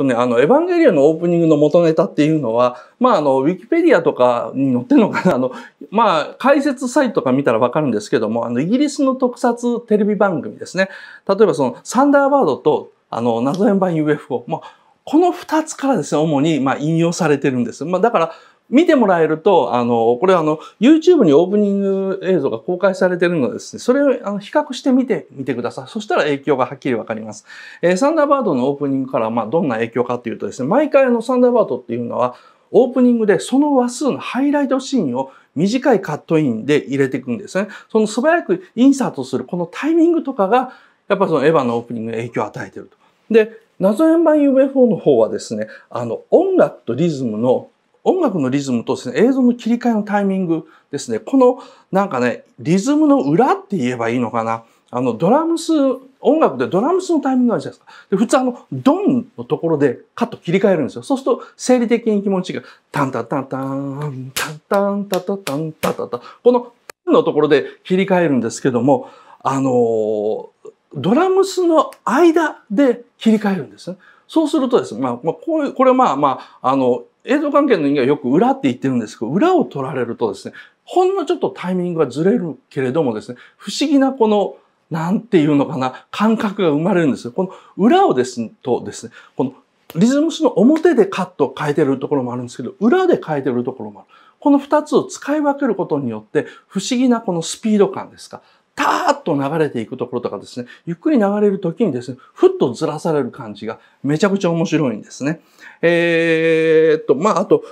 とね、あの、エヴァンゲリオンのオープニングの元ネタっていうのは、まあ、あの、ウィキペディアとかに載ってるのかな、あの、まあ、解説サイトとか見たらわかるんですけども、あの、イギリスの特撮テレビ番組ですね。例えばその、サンダーバードと、あの、謎円盤 UFO。まあ、この二つからですね、主に、まあ、引用されてるんです。まあ、だから、見てもらえると、あの、これあの、YouTube にオープニング映像が公開されてるのですね、それをあの比較してみてみてください。そしたら影響がはっきりわかります。えー、サンダーバードのオープニングから、まあ、どんな影響かっていうとですね、毎回のサンダーバードっていうのは、オープニングでその話数のハイライトシーンを短いカットインで入れていくんですね。その素早くインサートするこのタイミングとかが、やっぱそのエヴァのオープニングに影響を与えてると。で、謎円盤 UFO の方はですね、あの、音楽とリズムの音楽のリズムとですね、映像の切り替えのタイミングですね、このなんかね、リズムの裏って言えばいいのかな。あの、ドラムス、音楽でドラムスのタイミングがあるじゃないですか。で、普通あの、ドンのところでカット切り替えるんですよ。そうすると、生理的に気持ちが、タンタタンタン、タンタンタタタンタタタ。この、タンのところで切り替えるんですけども、あのー、ドラムスの間で切り替えるんですね。そうするとですね、まあ、こういう、これまあまあ、あの、映像関係の人間はよく裏って言ってるんですけど、裏を取られるとですね、ほんのちょっとタイミングがずれるけれどもですね、不思議なこの、なんていうのかな、感覚が生まれるんですよ。この裏をですね、とですね、このリズムスの表でカットを変えてるところもあるんですけど、裏で変えてるところもある。この二つを使い分けることによって、不思議なこのスピード感ですか。たーっと流れていくところとかですね、ゆっくり流れる時にですね、ふっとずらされる感じがめちゃくちゃ面白いんですね。えー、っと、まあ、あと、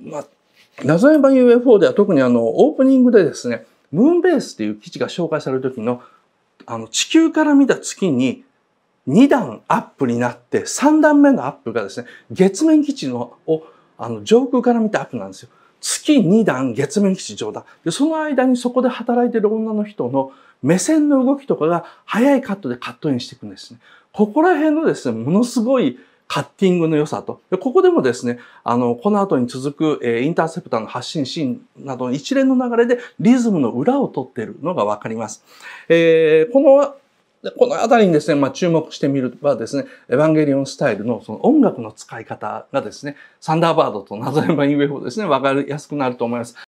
まあ、謎山 UFO では特にあの、オープニングでですね、ムーンベースっていう基地が紹介される時の、あの、地球から見た月に2段アップになって、3段目のアップがですね、月面基地のをあの上空から見たアップなんですよ。月2段月面基地上段。で、その間にそこで働いてる女の人の目線の動きとかが早いカットでカットインしていくんですね。ここら辺のですね、ものすごいカッティングの良さと。でここでもですね、あの、この後に続く、えー、インターセプターの発信シーンなど一連の流れでリズムの裏を取っているのがわかります。えー、このでこの辺りにですね、まあ、注目してみればですね、エヴァンゲリオンスタイルのその音楽の使い方がですね、サンダーバードとなぞればインウェイフですね、わかりやすくなると思います。